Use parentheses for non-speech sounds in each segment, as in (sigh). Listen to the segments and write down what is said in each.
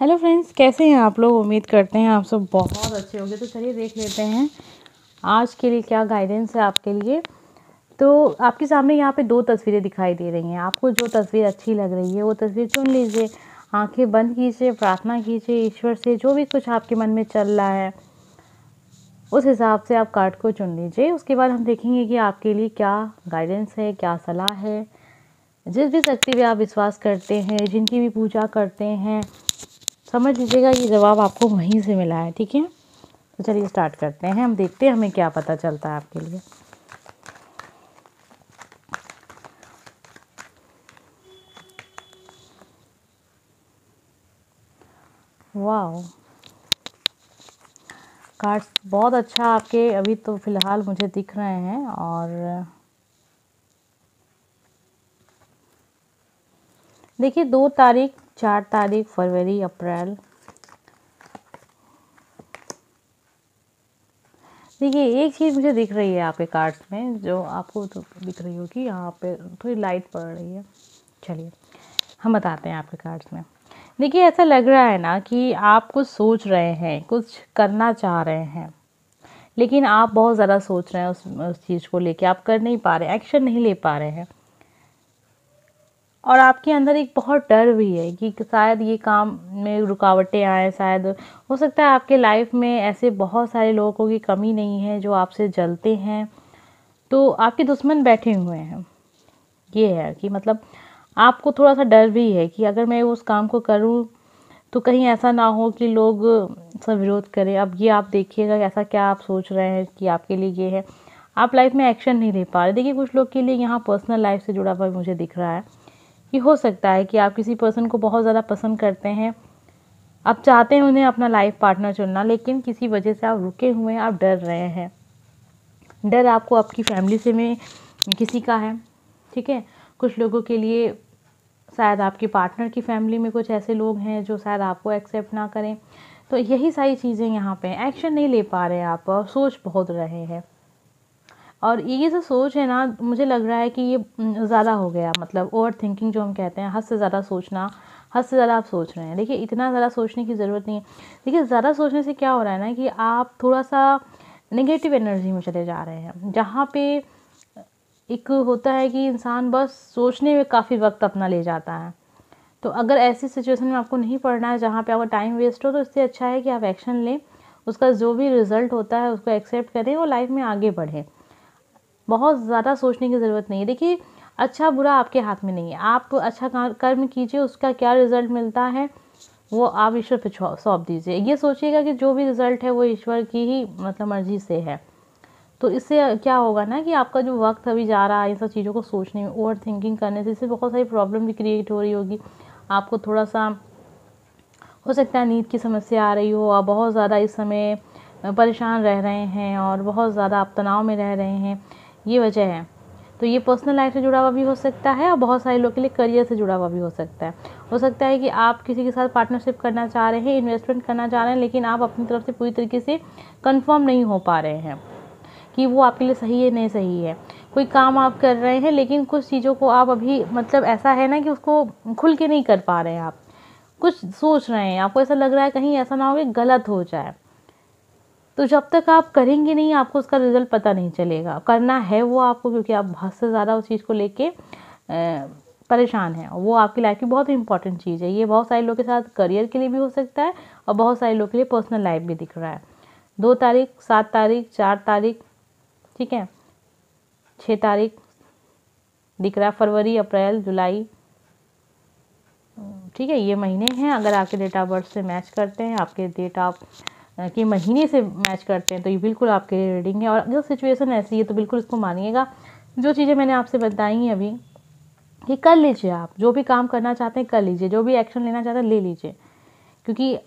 hello friends कैसे हैं आप लोग उम्मीद करते हैं आप सब बहुत अच्छे होंगे तो चलिए देख लेते हैं आज के लिए क्या गाइडेंस है आपके लिए तो आपके सामने यहाँ पे दो तस्वीरें दिखाई दे रही हैं आपको जो तस्वीर अच्छी लग रही है वो तस्वीर चुन लीजिए आंखें बंद कीजिए प्रार्थना कीजिए ईश्वर से जो भी कुछ आपके मन में चल रहा है उस हिसाब से आप कार्ड को चुन लीजिए उसके बाद हम देखेंगे कि आपके लिए क्या गाइडेंस है क्या सलाह है जिस भी शक्ति पर आप विश्वास करते हैं जिनकी भी पूजा करते हैं समझ लीजिएगा ये जवाब आपको वहीं से मिला है ठीक है तो चलिए स्टार्ट करते हैं हम देखते हैं हमें क्या पता चलता है आपके लिए वाह कार्ड्स बहुत अच्छा आपके अभी तो फ़िलहाल मुझे दिख रहे हैं और देखिए दो तारीख चार तारीख फरवरी अप्रैल देखिए एक चीज़ मुझे दिख रही है आपके कार्ड्स में जो आपको तो दिख रही होगी यहाँ पे थोड़ी लाइट पड़ रही है चलिए हम बताते हैं आपके कार्ड्स में देखिए ऐसा लग रहा है ना कि आप कुछ सोच रहे हैं कुछ करना चाह रहे हैं लेकिन आप बहुत ज़्यादा सोच रहे हैं उस उस चीज़ को लेके आप कर नहीं पा रहे एक्शन नहीं ले पा रहे हैं और आपके अंदर एक बहुत डर भी है कि शायद ये काम में रुकावटें आएँ शायद हो सकता है आपके लाइफ में ऐसे बहुत सारे लोगों की कमी नहीं है जो आपसे जलते हैं तो आपके दुश्मन बैठे हुए हैं ये है कि मतलब आपको थोड़ा सा डर भी है कि अगर मैं उस काम को करूं तो कहीं ऐसा ना हो कि लोग सब विरोध करें अब ये आप देखिएगा ऐसा क्या आप सोच रहे हैं कि आपके लिए ये है आप लाइफ में एक्शन नहीं ले पा रहे देखिए कुछ लोग के लिए यहाँ पर्सनल लाइफ से जुड़ा हुआ मुझे दिख रहा है कि हो सकता है कि आप किसी पर्सन को बहुत ज़्यादा पसंद करते हैं आप चाहते हैं उन्हें अपना लाइफ पार्टनर चुनना लेकिन किसी वजह से आप रुके हुए हैं आप डर रहे हैं डर आपको आपकी फैमिली से में किसी का है ठीक है कुछ लोगों के लिए शायद आपके पार्टनर की फैमिली में कुछ ऐसे लोग हैं जो शायद आपको एक्सेप्ट ना करें तो यही सारी चीज़ें यहाँ पे एक्शन नहीं ले पा रहे आप और सोच बहुत रहे हैं और ये जो सोच है ना मुझे लग रहा है कि ये ज़्यादा हो गया मतलब ओवर थिंकिंग जो हम कहते हैं हद से ज़्यादा सोचना हद से ज़्यादा आप सोच रहे हैं देखिए इतना ज़्यादा सोचने की ज़रूरत नहीं है देखिए ज़्यादा सोचने से क्या हो रहा है ना कि आप थोड़ा सा नेगेटिव एनर्जी में चले जा रहे हैं जहाँ पे एक होता है कि इंसान बस सोचने में काफ़ी वक्त अपना ले जाता है तो अगर ऐसी सिचुएशन में आपको नहीं पढ़ना है जहाँ पे आपका टाइम वेस्ट हो तो इससे अच्छा है कि आप एक्शन लें उसका जो भी रिज़ल्ट होता है उसको एक्सेप्ट करें और लाइफ में आगे बढ़ें बहुत ज़्यादा सोचने की ज़रूरत नहीं है देखिए अच्छा बुरा आपके हाथ में नहीं है आप अच्छा कर्म कीजिए उसका क्या रिज़ल्ट मिलता है वो आप ईश्वर पर सौंप दीजिए ये सोचिएगा कि जो भी रिज़ल्ट है वो ईश्वर की ही मतलब मर्ज़ी से है तो इससे क्या होगा ना कि आपका जो वक्त अभी जा रहा है इन सब चीज़ों को सोचने में ओवर थिंकिंग करने से इससे बहुत सारी प्रॉब्लम भी क्रिएट हो रही होगी आपको थोड़ा सा हो सकता है नींद की समस्या आ रही हो आप बहुत ज़्यादा इस समय परेशान रह रहे हैं और बहुत ज़्यादा आप तनाव में रह रहे हैं ये वजह है तो ये पर्सनल लाइफ से जुड़ा हुआ भी हो सकता है और बहुत सारे लोग के लिए करियर से जुड़ा हुआ भी हो सकता है हो सकता है कि आप किसी के साथ पार्टनरशिप करना चाह रहे हैं इन्वेस्टमेंट करना चाह रहे हैं लेकिन आप अपनी तरफ से पूरी तरीके से कंफर्म नहीं हो पा रहे हैं कि वो आपके लिए सही है नहीं सही है कोई काम आप कर रहे हैं लेकिन कुछ चीज़ों को आप अभी मतलब ऐसा है ना कि उसको खुल के नहीं कर पा रहे हैं आप कुछ सोच रहे हैं आपको ऐसा लग रहा है कहीं ऐसा ना हो कि गलत हो जाए तो जब तक आप करेंगे नहीं आपको उसका रिज़ल्ट पता नहीं चलेगा करना है वो आपको क्योंकि आप बहुत से ज़्यादा उस चीज़ को लेके परेशान हैं वो आपकी लाइफ की बहुत इंपॉर्टेंट चीज़ है ये बहुत सारे लोगों के साथ करियर के लिए भी हो सकता है और बहुत सारे लोगों के लिए पर्सनल लाइफ भी दिख रहा है दो तारीख सात तारीख चार तारीख ठीक है छः तारीख दिख रहा है फरवरी अप्रैल जुलाई ठीक है ये महीने हैं अगर आपके डेट ऑफ बर्थ से मैच करते हैं आपके डेट ऑफ के महीने से मैच करते हैं तो ये बिल्कुल आपके लिए रीडिंग है और अगर सिचुएशन ऐसी है तो बिल्कुल इसको मानिएगा जो चीज़ें मैंने आपसे बताई हैं अभी कि कर लीजिए आप जो भी काम करना चाहते हैं कर लीजिए जो भी एक्शन लेना चाहते हैं ले लीजिए क्योंकि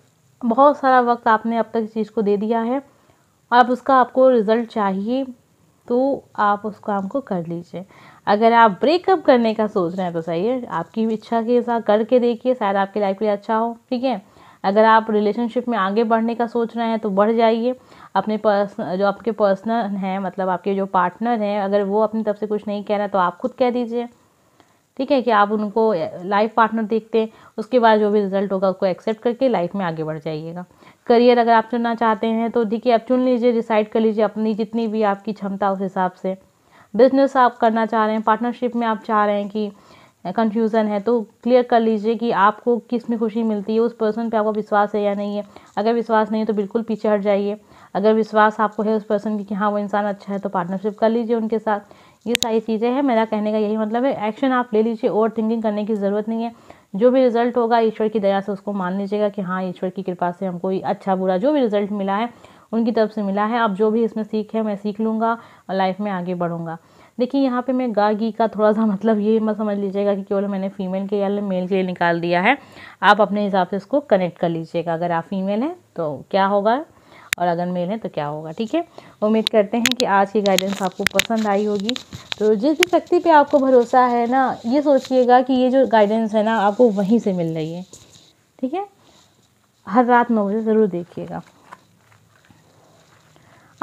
बहुत सारा वक्त आपने अब तक इस चीज़ को दे दिया है और अब उसका आपको रिज़ल्ट चाहिए तो आप उस काम को कर लीजिए अगर आप ब्रेकअप करने का सोच रहे हैं तो सही है आपकी इच्छा के साथ करके देखिए शायद आपकी लाइफ के लिए अच्छा हो ठीक है अगर आप रिलेशनशिप में आगे बढ़ने का सोच रहे हैं तो बढ़ जाइए अपने पर्सन जो आपके पर्सनल हैं मतलब आपके जो पार्टनर हैं अगर वो अपनी तरफ से कुछ नहीं कह रहे तो आप खुद कह दीजिए ठीक है कि आप उनको लाइफ पार्टनर देखते हैं उसके बाद जो भी रिजल्ट होगा उसको एक्सेप्ट करके लाइफ में आगे बढ़ जाइएगा करियर अगर आप चुनना चाहते हैं तो देखिए आप चुन लीजिए डिसाइड कर लीजिए अपनी जितनी भी आपकी क्षमता उस हिसाब से बिजनेस आप करना चाह रहे हैं पार्टनरशिप में आप चाह रहे हैं कि कन्फ्यूज़न है तो क्लियर कर लीजिए कि आपको किस में खुशी मिलती है उस पर्सन पे आपको विश्वास है या नहीं है अगर विश्वास नहीं है तो बिल्कुल पीछे हट जाइए अगर विश्वास आपको है उस पर्सन की कि हाँ वो इंसान अच्छा है तो पार्टनरशिप कर लीजिए उनके साथ ये सारी चीज़ें हैं मेरा कहने का यही मतलब है एक्शन आप ले लीजिए ओवर थिंकिंग करने की ज़रूरत नहीं है जो भी रिज़ल्ट होगा ईश्वर की दया से उसको मान लीजिएगा कि हाँ ईश्वर की कृपा से हमको अच्छा बुरा जो भी रिज़ल्ट मिला है उनकी तरफ से मिला है आप जो भी इसमें सीखे मैं सीख लूँगा और लाइफ में आगे बढ़ूँगा देखिए यहाँ पे मैं गागी का थोड़ा सा (laughs) मतलब ये मत समझ लीजिएगा कि केवल मैंने फीमेल के या मेल के लिए निकाल दिया है आप अपने हिसाब से इसको कनेक्ट कर लीजिएगा अगर आप फीमेल हैं तो क्या होगा और अगर मेल है तो क्या होगा ठीक है उम्मीद करते हैं कि आज की गाइडेंस आपको पसंद आई होगी तो जिस भी शक्ति पर आपको भरोसा है ना ये सोचिएगा कि ये जो गाइडेंस है ना आपको वहीं से मिल रही है ठीक है हर रात नौ बजे ज़रूर देखिएगा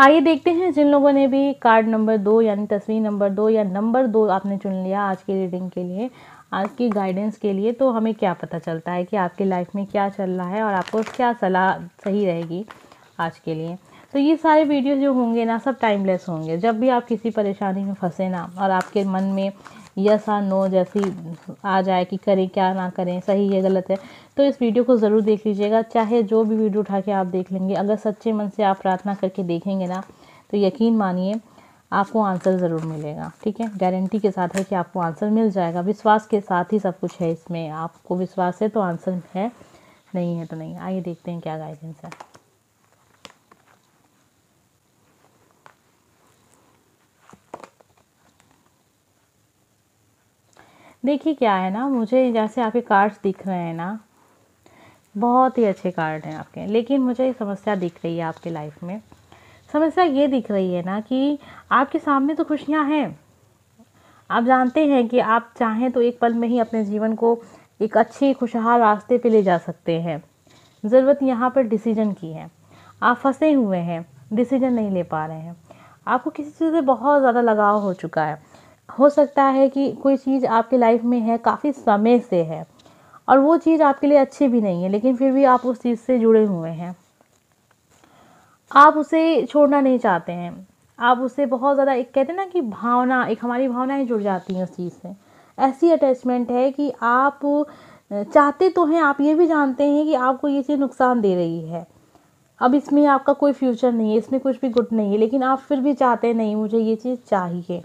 आइए देखते हैं जिन लोगों ने भी कार्ड नंबर दो यानी तस्वीर नंबर दो या नंबर दो आपने चुन लिया आज की रीडिंग के लिए आज की गाइडेंस के लिए तो हमें क्या पता चलता है कि आपके लाइफ में क्या चल रहा है और आपको क्या सलाह सही रहेगी आज के लिए तो ये सारे वीडियो जो होंगे ना सब टाइमलेस होंगे जब भी आप किसी परेशानी में फंसे ना और आपके मन में यस और नो जैसी आ जाए कि करें क्या ना करें सही है गलत है तो इस वीडियो को ज़रूर देख लीजिएगा चाहे जो भी वीडियो उठा के आप देख लेंगे अगर सच्चे मन से आप प्रार्थना करके देखेंगे ना तो यकीन मानिए आपको आंसर ज़रूर मिलेगा ठीक है गारंटी के साथ है कि आपको आंसर मिल जाएगा विश्वास के साथ ही सब कुछ है इसमें आपको विश्वास है तो आंसर है नहीं है तो नहीं आइए देखते हैं क्या गाइडेंस है देखिए क्या है ना मुझे जैसे आपके कार्ड्स दिख रहे हैं ना बहुत ही अच्छे कार्ड हैं आपके लेकिन मुझे ये समस्या दिख रही है आपके लाइफ में समस्या ये दिख रही है ना कि आपके सामने तो खुशियाँ हैं आप जानते हैं कि आप चाहें तो एक पल में ही अपने जीवन को एक अच्छे खुशहाल रास्ते पे ले जा सकते हैं ज़रूरत यहाँ पर डिसीजन की है आप फंसे हुए हैं डिसीजन नहीं ले पा रहे हैं आपको किसी चीज़ से बहुत ज़्यादा लगाव हो चुका है हो सकता है कि कोई चीज़ आपके लाइफ में है काफ़ी समय से है और वो चीज़ आपके लिए अच्छी भी नहीं है लेकिन फिर भी आप उस चीज़ से जुड़े हुए हैं आप उसे छोड़ना नहीं चाहते हैं आप उसे बहुत ज़्यादा एक कहते हैं ना कि भावना एक हमारी भावनाएं जुड़ जाती हैं उस चीज़ से ऐसी अटैचमेंट है कि आप चाहते तो हैं आप ये भी जानते हैं कि आपको ये चीज़ नुकसान दे रही है अब इसमें आपका कोई फ्यूचर नहीं है इसमें कुछ भी गुड नहीं है लेकिन आप फिर भी चाहते नहीं मुझे ये चीज़ चाहिए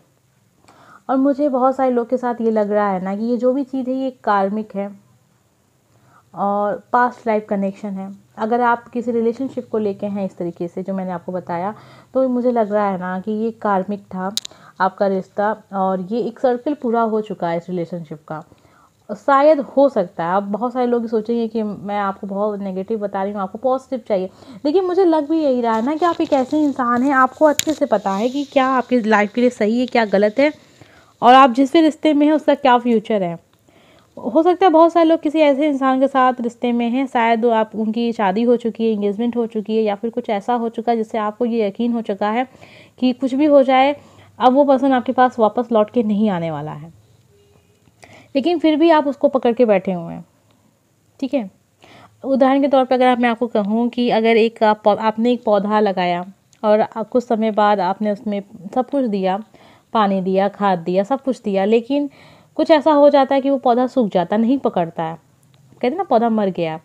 और मुझे बहुत सारे लोग के साथ ये लग रहा है ना कि ये जो भी चीज़ है ये कार्मिक है और पास्ट लाइफ कनेक्शन है अगर आप किसी रिलेशनशिप को लेके हैं इस तरीके से जो मैंने आपको बताया तो मुझे लग रहा है ना कि ये कार्मिक था आपका रिश्ता और ये एक सर्कल पूरा हो चुका है इस रिलेशनशिप का शायद हो सकता है आप बहुत सारे लोग सोचेंगे कि मैं आपको बहुत नेगेटिव बता रही हूँ आपको पॉजिटिव चाहिए लेकिन मुझे लग भी यही रहा है ना कि आप एक ऐसे इंसान हैं आपको अच्छे से पता है कि क्या आपकी लाइफ के लिए सही है क्या गलत है और आप जिस भी रिश्ते में हैं उसका क्या फ्यूचर है हो सकता है बहुत सारे लोग किसी ऐसे इंसान के साथ रिश्ते में हैं शायद आप उनकी शादी हो चुकी है इंगेजमेंट हो चुकी है या फिर कुछ ऐसा हो चुका है जिससे आपको ये यकीन हो चुका है कि कुछ भी हो जाए अब वो पर्सन आपके पास वापस लौट के नहीं आने वाला है लेकिन फिर भी आप उसको पकड़ के बैठे हुए हैं ठीक है उदाहरण के तौर पर अगर मैं आपको कहूँ कि अगर एक आप, आपने एक पौधा लगाया और कुछ समय बाद आपने उसमें सब कुछ दिया पानी दिया खाद दिया सब कुछ दिया लेकिन कुछ ऐसा हो जाता है कि वो पौधा सूख जाता नहीं पकड़ता है कहते ना पौधा मर गया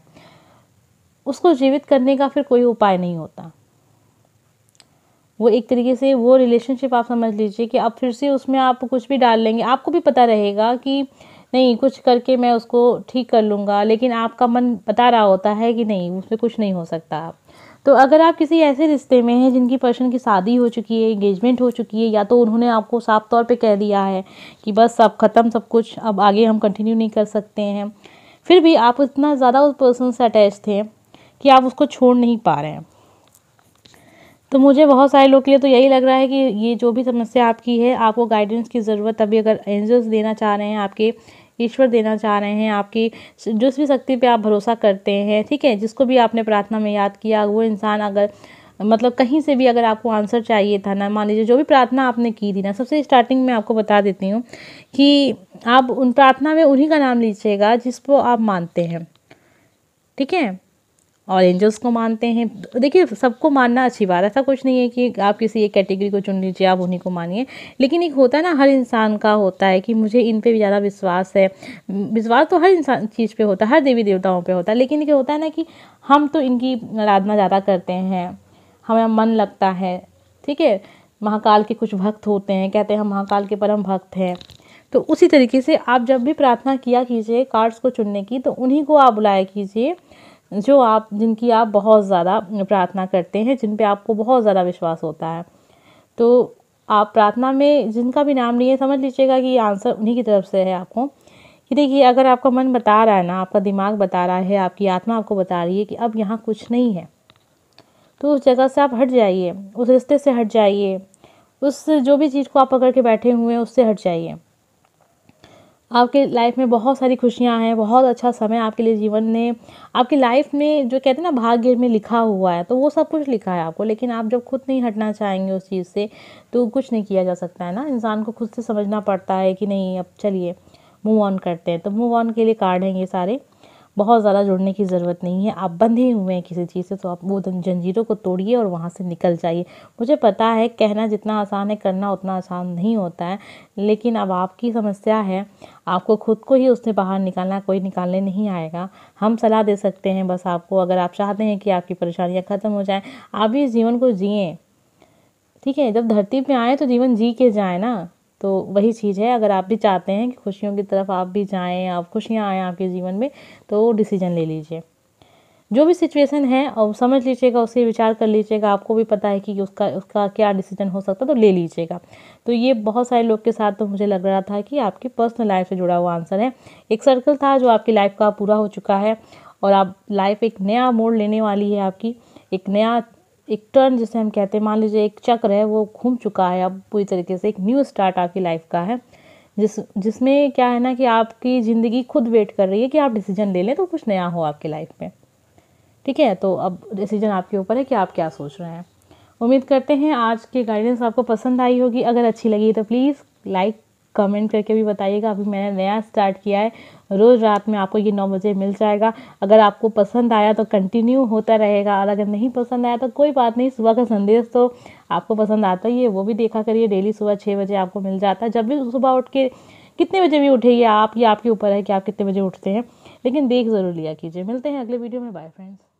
उसको जीवित करने का फिर कोई उपाय नहीं होता वो एक तरीके से वो रिलेशनशिप आप समझ लीजिए कि आप फिर से उसमें आप कुछ भी डाल लेंगे आपको भी पता रहेगा कि नहीं कुछ करके मैं उसको ठीक कर लूँगा लेकिन आपका मन बता रहा होता है कि नहीं उसमें कुछ नहीं हो सकता तो अगर आप किसी ऐसे रिश्ते में हैं जिनकी पर्सन की शादी हो चुकी है इंगेजमेंट हो चुकी है या तो उन्होंने आपको साफ तौर पे कह दिया है कि बस अब ख़त्म सब कुछ अब आगे हम कंटिन्यू नहीं कर सकते हैं फिर भी आप इतना ज़्यादा उस पर्सन से अटैच थे कि आप उसको छोड़ नहीं पा रहे हैं तो मुझे बहुत सारे लोग के लिए तो यही लग रहा है कि ये जो भी समस्या आपकी है आपको गाइडेंस की ज़रूरत अभी अगर एंजल्स देना चाह रहे हैं आपके ईश्वर देना चाह रहे हैं आपकी जिस भी शक्ति पे आप भरोसा करते हैं ठीक है जिसको भी आपने प्रार्थना में याद किया वो इंसान अगर मतलब कहीं से भी अगर आपको आंसर चाहिए था ना मान लीजिए जो भी प्रार्थना आपने की थी ना सबसे स्टार्टिंग में आपको बता देती हूँ कि आप उन प्रार्थना में उन्हीं का नाम लीजिएगा जिसको आप मानते हैं ठीक है और एंजल्स को मानते हैं देखिए सबको मानना अच्छी बात ऐसा कुछ नहीं है कि आप किसी एक कैटेगरी को चुन लीजिए आप उन्हीं को मानिए लेकिन एक होता है ना हर इंसान का होता है कि मुझे इन पर भी ज़्यादा विश्वास है विश्वास तो हर इंसान चीज़ पर होता है हर देवी देवताओं पर होता है लेकिन ये होता है ना कि हम तो इनकी आराधना ज़्यादा करते हैं हमें मन लगता है ठीक है महाकाल के कुछ भक्त होते हैं कहते हैं हम महाकाल के परम भक्त हैं तो उसी तरीके से आप जब भी प्रार्थना किया कीजिए कार्ड्स को चुनने की तो उन्हीं को आप बुलाया कीजिए जो आप जिनकी आप बहुत ज़्यादा प्रार्थना करते हैं जिन पे आपको बहुत ज़्यादा विश्वास होता है तो आप प्रार्थना में जिनका भी नाम लिए समझ लीजिएगा कि आंसर उन्हीं की तरफ से है आपको कि देखिए अगर आपका मन बता रहा है ना आपका दिमाग बता रहा है आपकी आत्मा आपको बता रही है कि अब यहाँ कुछ नहीं है तो उस जगह से आप हट जाइए उस रिश्ते से हट जाइए उस जो भी चीज़ को आप पकड़ के बैठे हुए हैं उससे हट जाइए आपके लाइफ में बहुत सारी खुशियाँ हैं बहुत अच्छा समय आपके लिए जीवन ने आपकी लाइफ में जो कहते हैं ना भाग्य में लिखा हुआ है तो वो सब कुछ लिखा है आपको लेकिन आप जब खुद नहीं हटना चाहेंगे उस चीज़ से तो कुछ नहीं किया जा सकता है ना इंसान को खुद से समझना पड़ता है कि नहीं अब चलिए मूव ऑन करते हैं तो मूव ऑन के लिए कार्ड हैं ये सारे बहुत ज़्यादा जुड़ने की ज़रूरत नहीं है आप बंधे हुए हैं किसी चीज़ से तो आप वो जंजीरों को तोड़िए और वहाँ से निकल जाइए मुझे पता है कहना जितना आसान है करना उतना आसान नहीं होता है लेकिन अब आपकी समस्या है आपको खुद को ही उससे बाहर निकालना कोई निकालने नहीं आएगा हम सलाह दे सकते हैं बस आपको अगर आप चाहते हैं कि आपकी परेशानियाँ ख़त्म हो जाएँ आप भी इस जीवन को जिए ठीक है जब धरती पे आए तो जीवन जी के जाए ना तो वही चीज़ है अगर आप भी चाहते हैं कि खुशियों की तरफ आप भी जाएँ आप खुशियाँ आएँ आपके जीवन में तो डिसीजन ले लीजिए जो भी सिचुएशन है और समझ लीजिएगा उसे विचार कर लीजिएगा आपको भी पता है कि उसका उसका क्या डिसीजन हो सकता है तो ले लीजिएगा तो ये बहुत सारे लोग के साथ तो मुझे लग रहा था कि आपकी पर्सनल लाइफ से जुड़ा हुआ आंसर है एक सर्कल था जो आपकी लाइफ का पूरा हो चुका है और आप लाइफ एक नया मोड़ लेने वाली है आपकी एक नया एक टर्न जिसे हम कहते हैं मान लीजिए एक चक्र है वो घूम चुका है अब पूरी तरीके से एक न्यू स्टार्ट आपकी लाइफ का है जिस जिसमें क्या है ना कि आपकी ज़िंदगी खुद वेट कर रही है कि आप डिसीजन ले लें तो कुछ नया हो आपकी लाइफ में ठीक है तो अब डिसीजन आपके ऊपर है कि आप क्या सोच रहे हैं उम्मीद करते हैं आज की गाइडेंस आपको पसंद आई होगी अगर अच्छी लगी तो प्लीज़ लाइक कमेंट करके भी बताइएगा अभी मैंने नया स्टार्ट किया है रोज़ रात में आपको ये नौ बजे मिल जाएगा अगर आपको पसंद आया तो कंटिन्यू होता रहेगा और अगर नहीं पसंद आया तो कोई बात नहीं सुबह का संदेश तो आपको पसंद आता ही है वो भी देखा करिए डेली सुबह छः बजे आपको मिल जाता है जब भी सुबह उठ के कितने बजे भी उठे ये आप ये आपके ऊपर है कि आप कितने बजे उठते हैं लेकिन देख ज़रूर लिया कीजिए मिलते हैं अगले वीडियो में बाय फ्रेंड्स